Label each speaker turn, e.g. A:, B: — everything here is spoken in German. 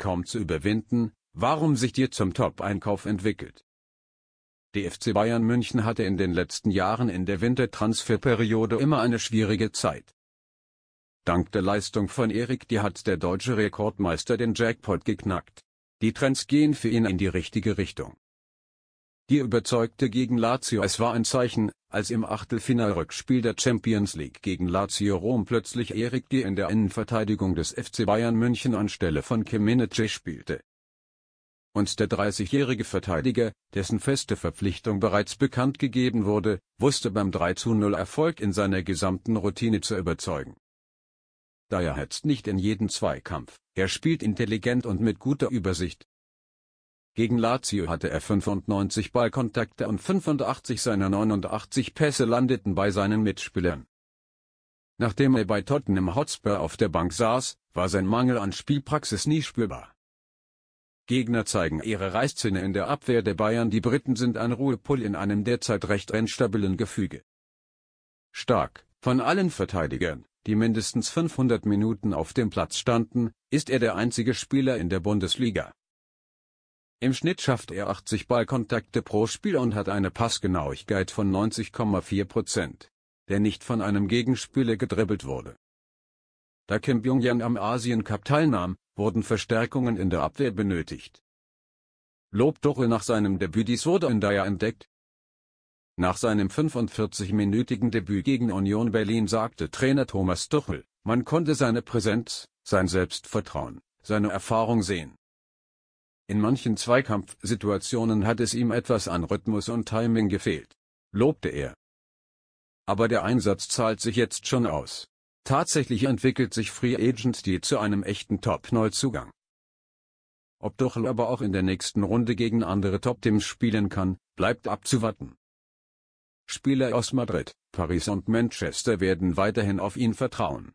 A: kaum zu überwinden, warum sich dir zum Top-Einkauf entwickelt. DFC Bayern München hatte in den letzten Jahren in der Wintertransferperiode immer eine schwierige Zeit. Dank der Leistung von Erik die hat der deutsche Rekordmeister den Jackpot geknackt. Die Trends gehen für ihn in die richtige Richtung. Die überzeugte gegen Lazio Es war ein Zeichen, als im Achtelfinalrückspiel der Champions League gegen Lazio Rom plötzlich Erik Dier in der Innenverteidigung des FC Bayern München anstelle von Kemenece spielte. Und der 30-jährige Verteidiger, dessen feste Verpflichtung bereits bekannt gegeben wurde, wusste beim 3-0 Erfolg in seiner gesamten Routine zu überzeugen. Daher hetzt nicht in jeden Zweikampf, er spielt intelligent und mit guter Übersicht, gegen Lazio hatte er 95 Ballkontakte und 85 seiner 89 Pässe landeten bei seinen Mitspielern. Nachdem er bei Tottenham Hotspur auf der Bank saß, war sein Mangel an Spielpraxis nie spürbar. Gegner zeigen ihre Reißzähne in der Abwehr der Bayern. Die Briten sind ein Ruhepull in einem derzeit recht rennstabilen Gefüge. Stark, von allen Verteidigern, die mindestens 500 Minuten auf dem Platz standen, ist er der einzige Spieler in der Bundesliga, im Schnitt schafft er 80 Ballkontakte pro Spiel und hat eine Passgenauigkeit von 90,4%, der nicht von einem Gegenspieler gedribbelt wurde. Da Kim byung un am Asien Cup teilnahm, wurden Verstärkungen in der Abwehr benötigt. Lob Dochel nach seinem Debüt die Sodendaya entdeckt? Nach seinem 45-minütigen Debüt gegen Union Berlin sagte Trainer Thomas Tuchel, man konnte seine Präsenz, sein Selbstvertrauen, seine Erfahrung sehen. In manchen Zweikampfsituationen hat es ihm etwas an Rhythmus und Timing gefehlt, lobte er. Aber der Einsatz zahlt sich jetzt schon aus. Tatsächlich entwickelt sich Free Agent Agency zu einem echten Top-Neuzugang. Ob Tuchel aber auch in der nächsten Runde gegen andere Top-Teams spielen kann, bleibt abzuwarten. Spieler aus Madrid, Paris und Manchester werden weiterhin auf ihn vertrauen.